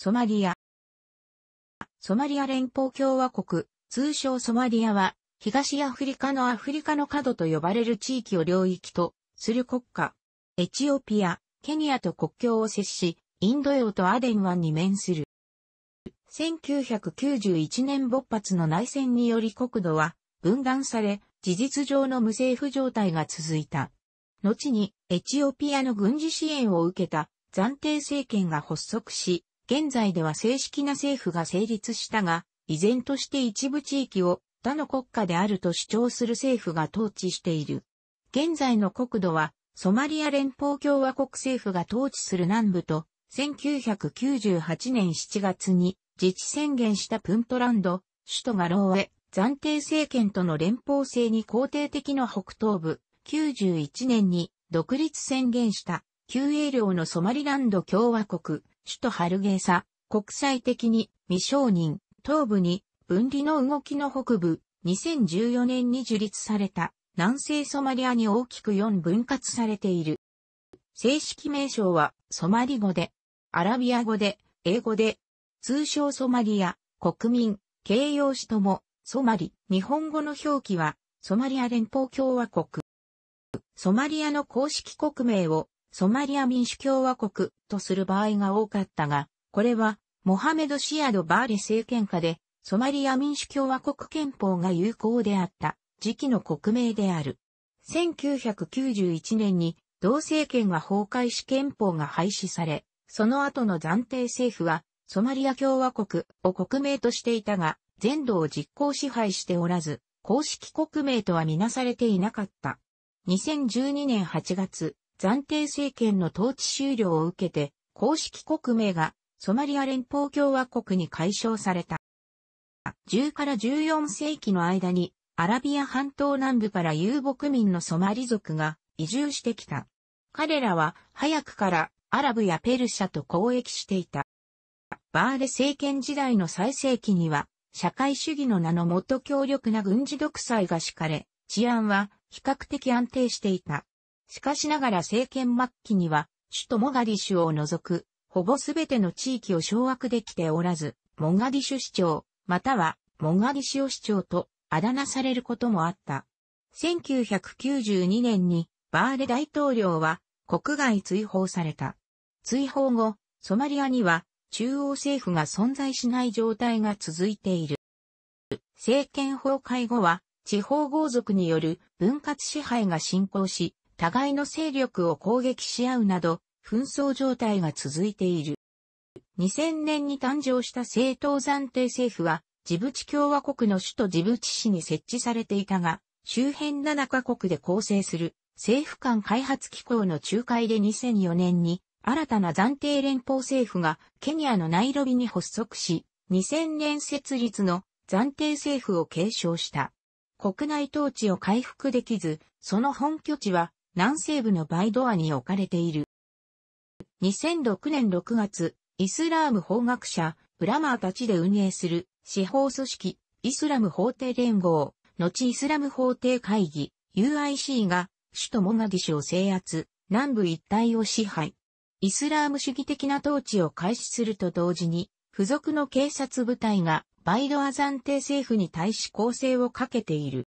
ソマリア。ソマリア連邦共和国、通称ソマリアは、東アフリカのアフリカの角と呼ばれる地域を領域とする国家。エチオピア、ケニアと国境を接し、インド洋とアデン湾に面する。1991年勃発の内戦により国土は分断され、事実上の無政府状態が続いた。後にエチオピアの軍事支援を受けた暫定政権が発足し、現在では正式な政府が成立したが、依然として一部地域を他の国家であると主張する政府が統治している。現在の国土は、ソマリア連邦共和国政府が統治する南部と、1998年7月に自治宣言したプントランド、首都がローへ、暫定政権との連邦制に肯定的な北東部、91年に独立宣言した、旧営領のソマリランド共和国、首都ハルゲーサ、国際的に未承認、東部に分離の動きの北部、2014年に樹立された南西ソマリアに大きく4分割されている。正式名称はソマリ語で、アラビア語で、英語で、通称ソマリア、国民、形容詞とも、ソマリ、日本語の表記は、ソマリア連邦共和国。ソマリアの公式国名をソマリア民主共和国とする場合が多かったが、これはモハメド・シアド・バーレ政権下でソマリア民主共和国憲法が有効であった時期の国名である。1991年に同政権が崩壊し憲法が廃止され、その後の暫定政府はソマリア共和国を国名としていたが、全土を実行支配しておらず、公式国名とはみなされていなかった。2012年8月、暫定政権の統治終了を受けて、公式国名がソマリア連邦共和国に解消された。10から14世紀の間に、アラビア半島南部から遊牧民のソマリ族が移住してきた。彼らは早くからアラブやペルシャと交易していた。バーレ政権時代の最盛期には、社会主義の名のもと強力な軍事独裁が敷かれ、治安は比較的安定していた。しかしながら政権末期には、首都モガディシュを除く、ほぼすべての地域を掌握できておらず、モガディシュ市長、または、モガディシオ市長と、あだ名されることもあった。1992年に、バーレ大統領は、国外追放された。追放後、ソマリアには、中央政府が存在しない状態が続いている。政権崩壊後は、地方豪族による分割支配が進行し、互いの勢力を攻撃し合うなど、紛争状態が続いている。2000年に誕生した政党暫定政府は、ジブチ共和国の首都ジブチ市に設置されていたが、周辺7カ国で構成する政府間開発機構の仲介で2004年に新たな暫定連邦政府がケニアのナイロビに発足し、2000年設立の暫定政府を継承した。国内統治を回復できず、その本拠地は南西部のバイドアに置かれている。2006年6月、イスラーム法学者、ブラマーたちで運営する司法組織、イスラム法廷連合、後イスラム法廷会議、UIC が首都モガディシュを制圧、南部一帯を支配。イスラーム主義的な統治を開始すると同時に、付属の警察部隊がバイドア暫定政府に対し攻勢をかけている。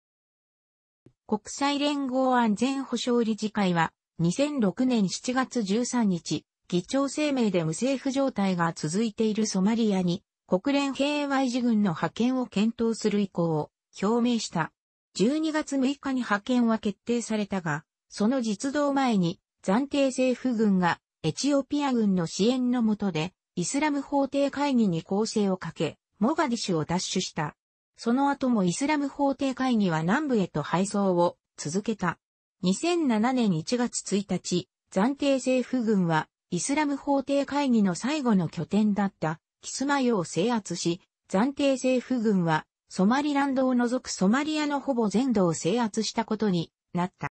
国際連合安全保障理事会は、2006年7月13日、議長声明で無政府状態が続いているソマリアに、国連平和維持軍の派遣を検討する意向を表明した。12月6日に派遣は決定されたが、その実動前に暫定政府軍がエチオピア軍の支援の下でイスラム法廷会議に攻勢をかけ、モガディシュを奪取した。その後もイスラム法廷会議は南部へと配送を続けた。2007年1月1日、暫定政府軍はイスラム法廷会議の最後の拠点だったキスマヨを制圧し、暫定政府軍はソマリランドを除くソマリアのほぼ全土を制圧したことになった。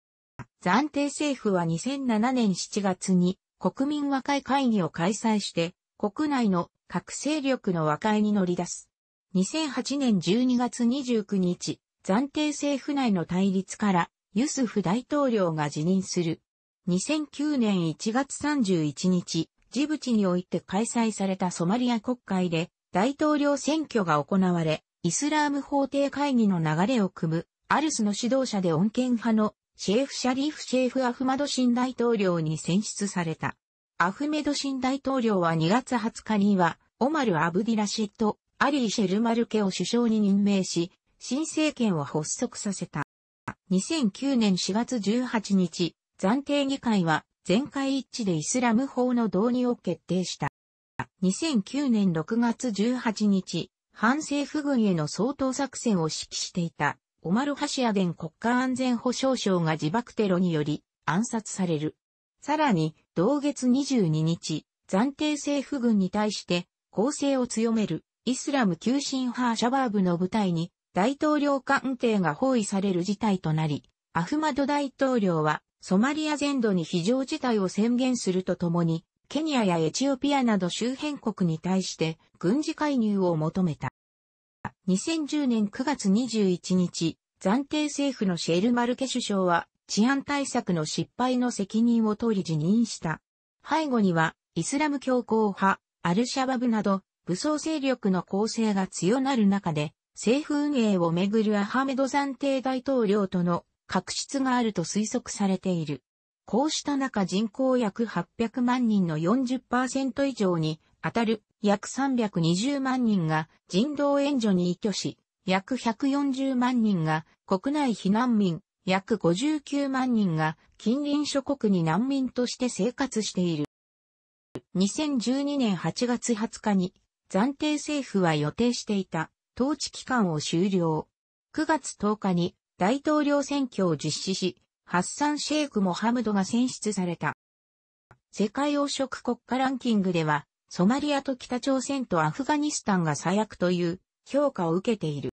暫定政府は2007年7月に国民和解会議を開催して国内の各勢力の和解に乗り出す。2008年12月29日、暫定政府内の対立からユスフ大統領が辞任する。2009年1月31日、ジブチにおいて開催されたソマリア国会で大統領選挙が行われ、イスラーム法廷会議の流れを組むアルスの指導者で穏健派のシェーフ・シャリーフ・シェーフ・アフマド新大統領に選出された。アフメド新大統領は2月20日には、オマル・アブディラシッドアリー・シェルマルケを首相に任命し、新政権を発足させた。2009年4月18日、暫定議会は全会一致でイスラム法の導入を決定した。2009年6月18日、反政府軍への総統作戦を指揮していた、オマル・ハシアデン国家安全保障省が自爆テロにより暗殺される。さらに、同月22日、暫定政府軍に対して攻勢を強めるイスラム急進派シャバーブの部隊に大統領官邸が包囲される事態となり、アフマド大統領はソマリア全土に非常事態を宣言するとともに、ケニアやエチオピアなど周辺国に対して軍事介入を求めた。2010年9月21日、暫定政府のシェルマルケ首相は治安対策の失敗の責任を取り辞任した。背後にはイスラム教皇派、アルシャバブなど武装勢力の構成が強なる中で、政府運営をめぐるアハメド暫定大統領との確執があると推測されている。こうした中人口約800万人の40%以上に当たる約320万人が人道援助に依拠し、約140万人が国内避難民、約59万人が近隣諸国に難民として生活している。2012年8月20日に暫定政府は予定していた統治期間を終了。9月10日に大統領選挙を実施し、ハッサン・シェイク・モハムドが選出された。世界汚職国家ランキングでは、ソマリアと北朝鮮とアフガニスタンが最悪という評価を受けている。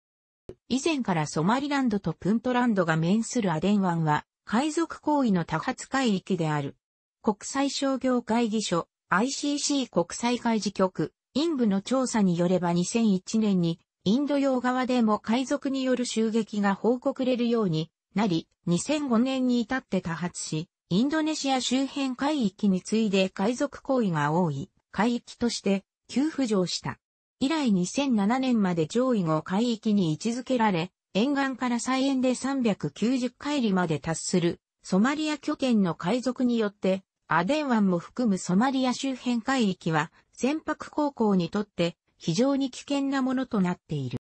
以前からソマリランドとプントランドが面するアデン湾は、海賊行為の多発海域である。国際商業会議所、ICC 国際会議局、インの調査によれば2001年にインド洋側でも海賊による襲撃が報告れるようになり、2005年に至って多発し、インドネシア周辺海域に次いで海賊行為が多い海域として急浮上した。以来2007年まで上位後海域に位置づけられ、沿岸から再円で390海里まで達するソマリア拠点の海賊によってアデン湾も含むソマリア周辺海域は、船舶航行にとって非常に危険なものとなっている。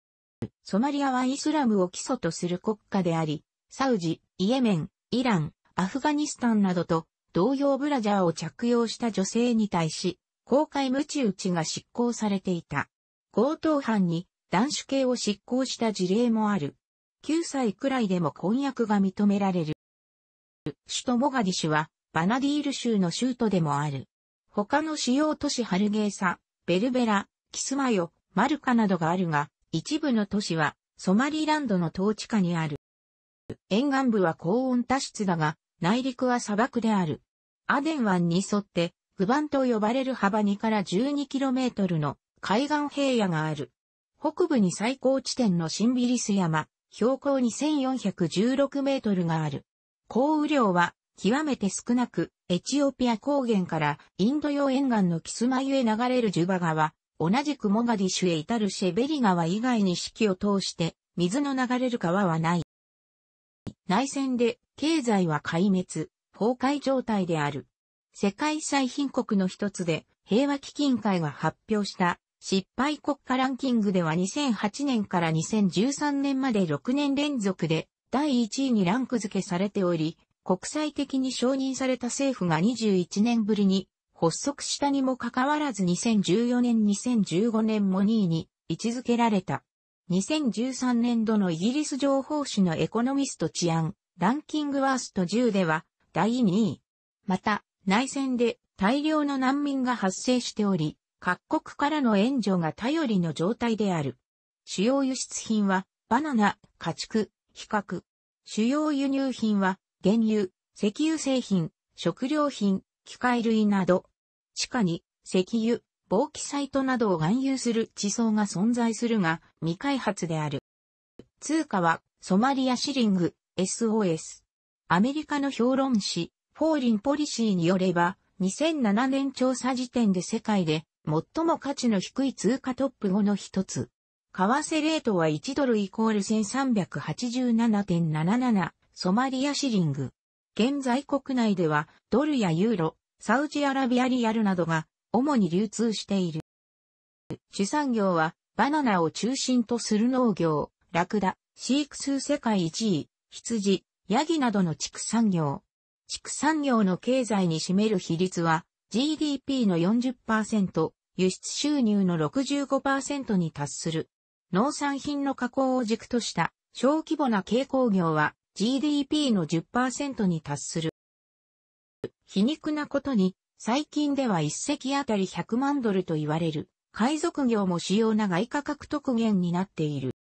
ソマリアはイスラムを基礎とする国家であり、サウジ、イエメン、イラン、アフガニスタンなどと同様ブラジャーを着用した女性に対し、公開無知打ちが執行されていた。強盗犯に男子刑を執行した事例もある。9歳くらいでも婚約が認められる。首都モガディシュはバナディール州の州都でもある。他の主要都市ハルゲーサ、ベルベラ、キスマヨ、マルカなどがあるが、一部の都市はソマリーランドの統治下にある。沿岸部は高温多湿だが、内陸は砂漠である。アデン湾に沿って、グバンと呼ばれる幅2から 12km の海岸平野がある。北部に最高地点のシンビリス山、標高2416メートルがある。降雨量は極めて少なく、エチオピア高原からインド洋沿岸のキスマユへ流れるジュバ川、同じくモガディシュへ至るシェベリ川以外に四季を通して、水の流れる川はない。内戦で、経済は壊滅、崩壊状態である。世界最貧国の一つで、平和基金会が発表した失敗国家ランキングでは2008年から2013年まで6年連続で第1位にランク付けされており、国際的に承認された政府が21年ぶりに発足したにもかかわらず2014年2015年も2位に位置づけられた。2013年度のイギリス情報誌のエコノミスト治安、ランキングワースト10では第2位。また、内戦で大量の難民が発生しており、各国からの援助が頼りの状態である。主要輸出品は、バナナ、家畜、比較。主要輸入品は、原油、石油製品、食料品、機械類など、地下に石油、防気サイトなどを含有する地層が存在するが未開発である。通貨はソマリアシリング SOS。アメリカの評論誌フォーリンポリシーによれば2007年調査時点で世界で最も価値の低い通貨トップ5の一つ。為替レートは1ドルイコール1387.77ソマリアシリング。現在国内ではドルやユーロ、サウジアラビアリアルなどが主に流通している。主産業はバナナを中心とする農業、ラクダ、飼育数世界1位、羊、ヤギなどの畜産業。畜産業の経済に占める比率は GDP の40%、輸出収入の65%に達する。農産品の加工を軸とした小規模な軽工業は GDP の10%に達する。皮肉なことに、最近では一隻あたり100万ドルと言われる、海賊業も主要な外貨獲得源になっている。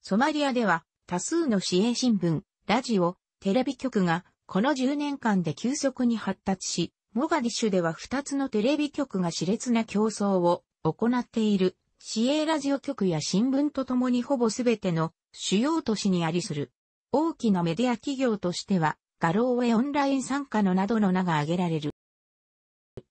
ソマリアでは、多数の市営新聞、ラジオ、テレビ局が、この10年間で急速に発達し、モガディッシュでは2つのテレビ局が熾烈な競争を行っている。市営ラジオ局や新聞とともにほぼすべての主要都市にありする。大きなメディア企業としては、ガローへオンライン参加のなどの名が挙げられる。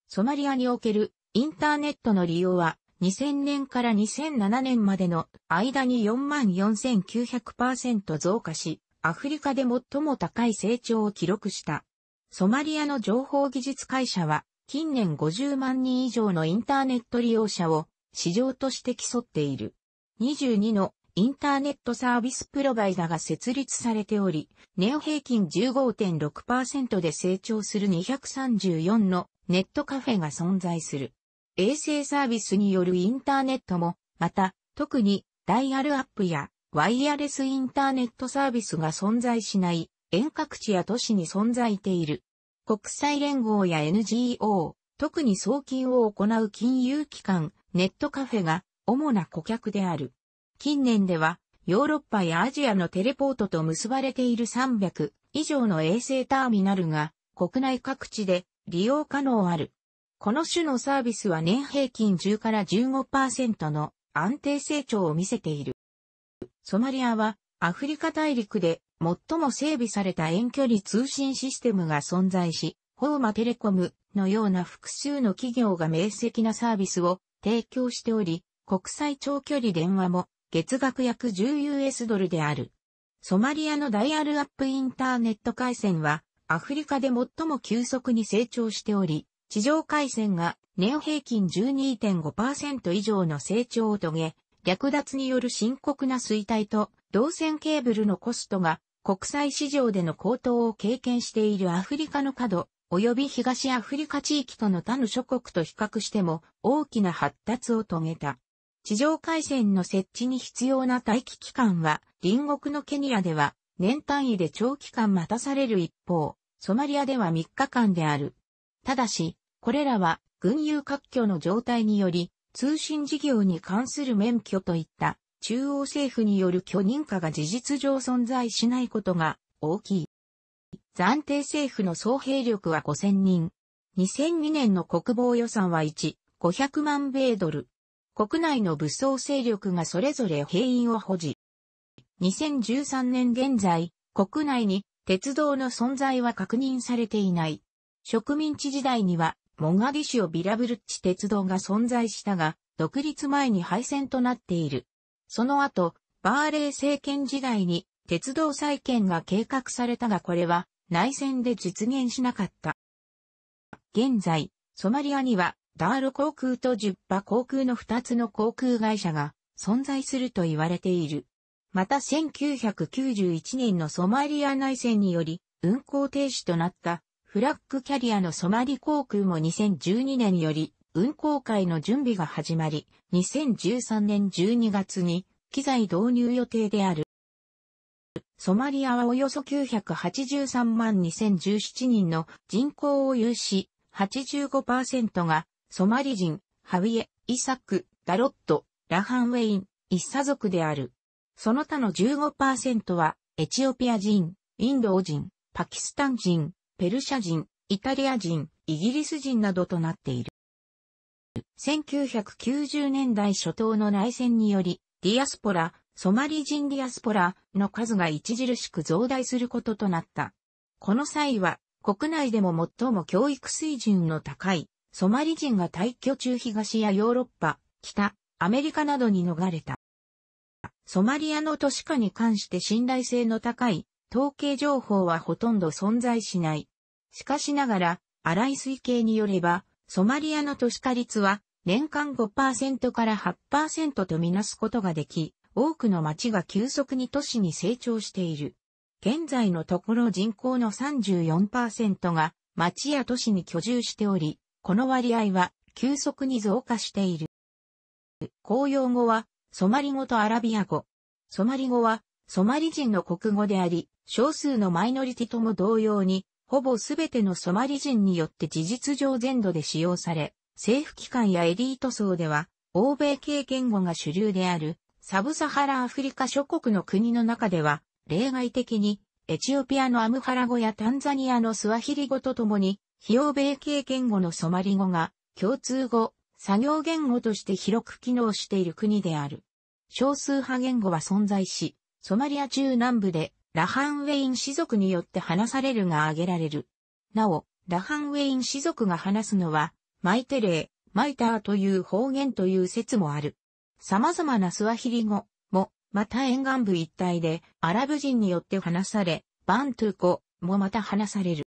ソマリアにおけるインターネットの利用は2000年から2007年までの間に44,900%増加し、アフリカで最も高い成長を記録した。ソマリアの情報技術会社は近年50万人以上のインターネット利用者を市場として競っている。22のインターネットサービスプロバイダが設立されており、年平均15.6%で成長する234のネットカフェが存在する。衛星サービスによるインターネットも、また、特にダイヤルアップやワイヤレスインターネットサービスが存在しない遠隔地や都市に存在している。国際連合や NGO、特に送金を行う金融機関、ネットカフェが主な顧客である。近年では、ヨーロッパやアジアのテレポートと結ばれている300以上の衛星ターミナルが国内各地で利用可能ある。この種のサービスは年平均10から15%の安定成長を見せている。ソマリアはアフリカ大陸で最も整備された遠距離通信システムが存在し、ホーマテレコムのような複数の企業が明晰なサービスを提供しており、国際長距離電話も月額約 10US ドルである。ソマリアのダイヤルアップインターネット回線は、アフリカで最も急速に成長しており、地上回線が年平均12.5%以上の成長を遂げ、略奪による深刻な衰退と、銅線ケーブルのコストが国際市場での高騰を経験しているアフリカの角、及び東アフリカ地域との他の諸国と比較しても大きな発達を遂げた。地上回線の設置に必要な待機期間は、隣国のケニアでは、年単位で長期間待たされる一方、ソマリアでは3日間である。ただし、これらは、軍友割拠の状態により、通信事業に関する免許といった、中央政府による許認可が事実上存在しないことが大きい。暫定政府の総兵力は5000人。2002年の国防予算は1、500万米ドル。国内の武装勢力がそれぞれ兵員を保持。2013年現在、国内に鉄道の存在は確認されていない。植民地時代には、モガディシオビラブルッチ鉄道が存在したが、独立前に廃線となっている。その後、バーレー政権時代に鉄道再建が計画されたがこれは内戦で実現しなかった。現在、ソマリアにはダール航空とジュッパ航空の2つの航空会社が存在すると言われている。また1991年のソマリア内戦により運航停止となったフラッグキャリアのソマリ航空も2012年より運航会の準備が始まり、2013年12月に機材導入予定である。ソマリアはおよそ983万2017人の人口を有し、85%がソマリ人、ハウィエ、イサク、ダロット、ラハンウェイン、一ッサ族である。その他の15%は、エチオピア人、インド人、パキスタン人、ペルシャ人、イタリア人、イギリス人などとなっている。1990年代初頭の内戦により、ディアスポラ、ソマリ人ディアスポラの数が著しく増大することとなった。この際は、国内でも最も教育水準の高いソマリ人が退去中東やヨーロッパ、北、アメリカなどに逃れた。ソマリアの都市化に関して信頼性の高い統計情報はほとんど存在しない。しかしながら、荒い推計によれば、ソマリアの都市化率は年間5%から8%とみなすことができ、多くの町が急速に都市に成長している。現在のところ人口の34%が町や都市に居住しており、この割合は急速に増加している。公用語は、ソマリ語とアラビア語。ソマリ語は、ソマリ人の国語であり、少数のマイノリティとも同様に、ほぼすべてのソマリ人によって事実上全土で使用され、政府機関やエリート層では、欧米系言語が主流である、サブサハラアフリカ諸国の国の中では、例外的に、エチオピアのアムハラ語やタンザニアのスワヒリ語とともに、費用米系言語のソマリ語が共通語、作業言語として広く機能している国である。少数派言語は存在し、ソマリア中南部でラハンウェイン氏族によって話されるが挙げられる。なお、ラハンウェイン氏族が話すのは、マイテレー、マイターという方言という説もある。様々なスワヒリ語も、また沿岸部一帯でアラブ人によって話され、バントゥーもまた話される。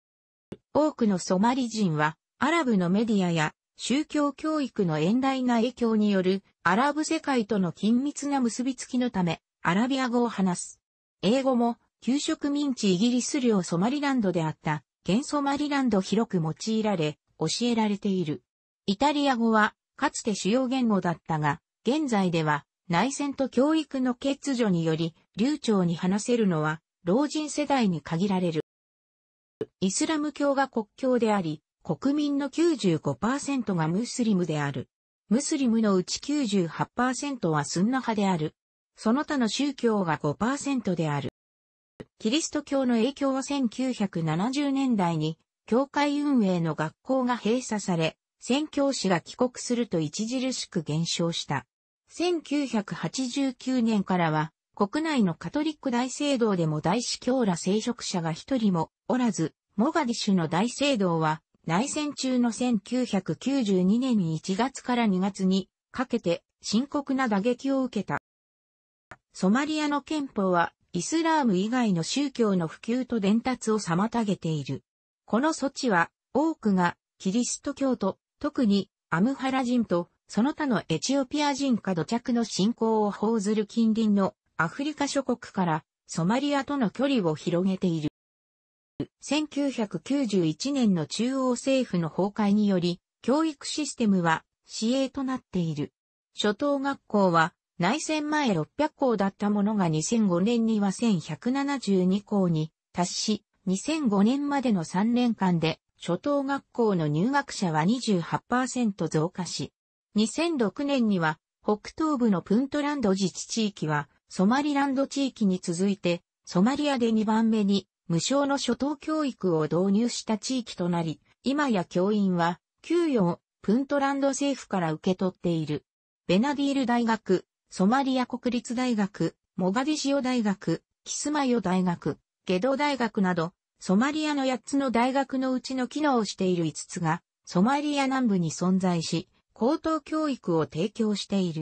多くのソマリ人は、アラブのメディアや宗教教育の遠大な影響によるアラブ世界との緊密な結びつきのため、アラビア語を話す。英語も、旧植民地イギリス領ソマリランドであった、現ソマリランド広く用いられ、教えられている。イタリア語は、かつて主要言語だったが、現在では、内戦と教育の欠如により、流暢に話せるのは、老人世代に限られる。イスラム教が国教であり、国民の95%がムスリムである。ムスリムのうち98%はスンナ派である。その他の宗教が5%である。キリスト教の影響は1970年代に、教会運営の学校が閉鎖され、宣教師が帰国すると著しく減少した。1989年からは、国内のカトリック大聖堂でも大司教ら聖職者が一人もおらず、モガディシュの大聖堂は、内戦中の1992年1月から2月にかけて深刻な打撃を受けた。ソマリアの憲法はイスラーム以外の宗教の普及と伝達を妨げている。この措置は多くがキリスト教徒、特にアムハラ人とその他のエチオピア人か土着の信仰を報ずる近隣のアフリカ諸国からソマリアとの距離を広げている。1991年の中央政府の崩壊により、教育システムは市営となっている。初等学校は内戦前600校だったものが2005年には1172校に達し、2005年までの3年間で初等学校の入学者は28%増加し、2006年には北東部のプントランド自治地域はソマリランド地域に続いてソマリアで2番目に無償の初等教育を導入した地域となり、今や教員は、給与をプントランド政府から受け取っている。ベナディール大学、ソマリア国立大学、モガディシオ大学、キスマヨ大学、ゲド大学など、ソマリアの8つの大学のうちの機能をしている5つが、ソマリア南部に存在し、高等教育を提供している。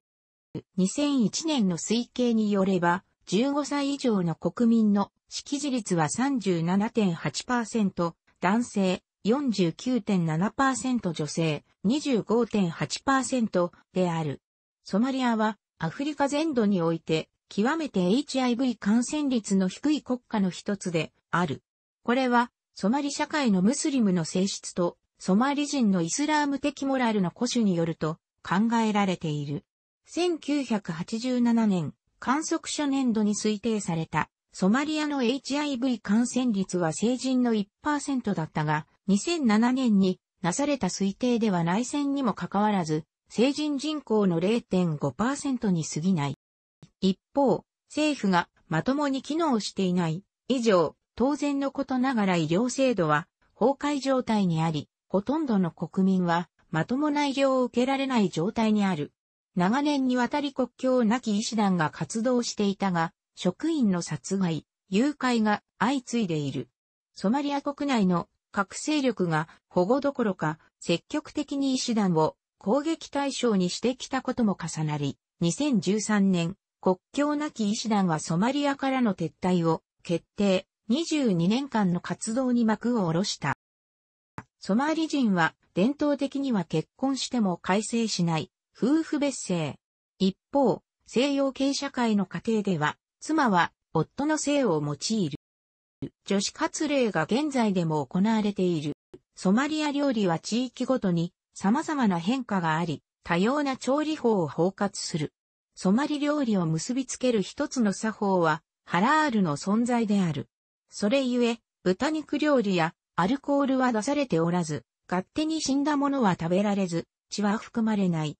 2001年の推計によれば、15歳以上の国民の識字率は37.8%、男性49.7%女性25.8%である。ソマリアはアフリカ全土において極めて HIV 感染率の低い国家の一つである。これはソマリ社会のムスリムの性質とソマリ人のイスラーム的モラルの古種によると考えられている。1987年、観測初年度に推定された、ソマリアの HIV 感染率は成人の1%だったが、2007年になされた推定では内戦にもかかわらず、成人人口の0.5%に過ぎない。一方、政府がまともに機能していない以上、当然のことながら医療制度は崩壊状態にあり、ほとんどの国民はまともな医療を受けられない状態にある。長年にわたり国境なき医師団が活動していたが、職員の殺害、誘拐が相次いでいる。ソマリア国内の各勢力が保護どころか積極的に医師団を攻撃対象にしてきたことも重なり、2013年、国境なき医師団はソマリアからの撤退を決定、22年間の活動に幕を下ろした。ソマリ人は伝統的には結婚しても改正しない夫婦別姓。一方、西洋系社会の家庭では、妻は夫の姓を用いる。女子活例が現在でも行われている。ソマリア料理は地域ごとに様々な変化があり、多様な調理法を包括する。ソマリ料理を結びつける一つの作法は、ハラールの存在である。それゆえ、豚肉料理やアルコールは出されておらず、勝手に死んだものは食べられず、血は含まれない。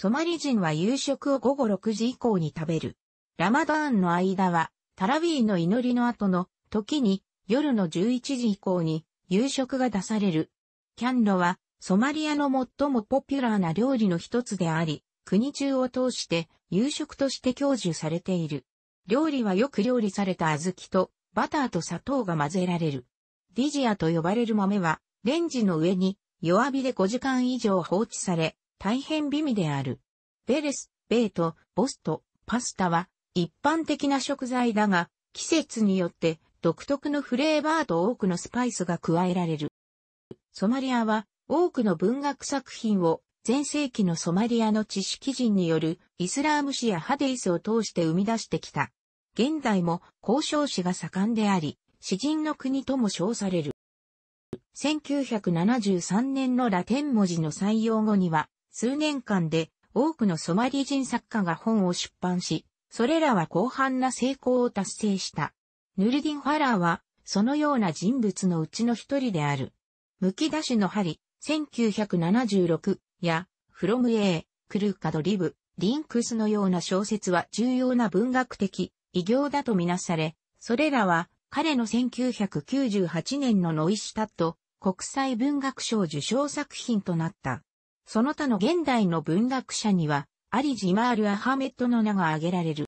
ソマリ人は夕食を午後6時以降に食べる。ラマダーンの間は、タラィーの祈りの後の時に夜の11時以降に夕食が出される。キャンロはソマリアの最もポピュラーな料理の一つであり、国中を通して夕食として享受されている。料理はよく料理された小豆とバターと砂糖が混ぜられる。ディジアと呼ばれる豆はレンジの上に弱火で5時間以上放置され、大変美味である。ベレス、ベート、ボスト、パスタは一般的な食材だが、季節によって独特のフレーバーと多くのスパイスが加えられる。ソマリアは多くの文学作品を前世紀のソマリアの知識人によるイスラーム史やハデイスを通して生み出してきた。現代も交渉史が盛んであり、詩人の国とも称される。1973年のラテン文字の採用後には、数年間で多くのソマリ人作家が本を出版し、それらは広範な成功を達成した。ヌルディン・ファラーは、そのような人物のうちの一人である。むき出しの針、1976や、フロム・エー、クルーカド・リブ、リンクスのような小説は重要な文学的、異業だとみなされ、それらは、彼の1998年のノイシュタット国際文学賞受賞作品となった。その他の現代の文学者には、アリ・ジマール・アハメットの名が挙げられる。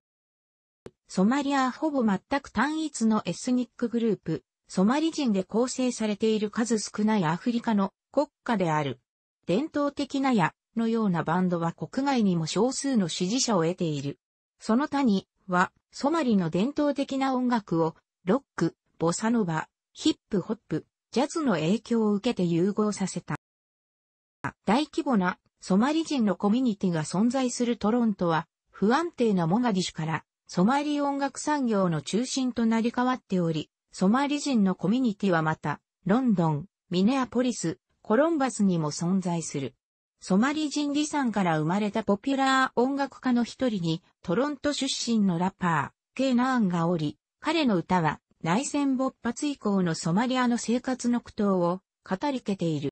ソマリアはほぼ全く単一のエスニックグループ、ソマリ人で構成されている数少ないアフリカの国家である。伝統的な矢のようなバンドは国外にも少数の支持者を得ている。その他には、ソマリの伝統的な音楽を、ロック、ボサノバ、ヒップホップ、ジャズの影響を受けて融合させた。大規模なソマリ人のコミュニティが存在するトロントは、不安定なモガディシュからソマリ音楽産業の中心となり変わっており、ソマリ人のコミュニティはまた、ロンドン、ミネアポリス、コロンバスにも存在する。ソマリ人李さんから生まれたポピュラー音楽家の一人に、トロント出身のラッパー、ケーナーンがおり、彼の歌は内戦勃発以降のソマリアの生活の苦闘を語りけている。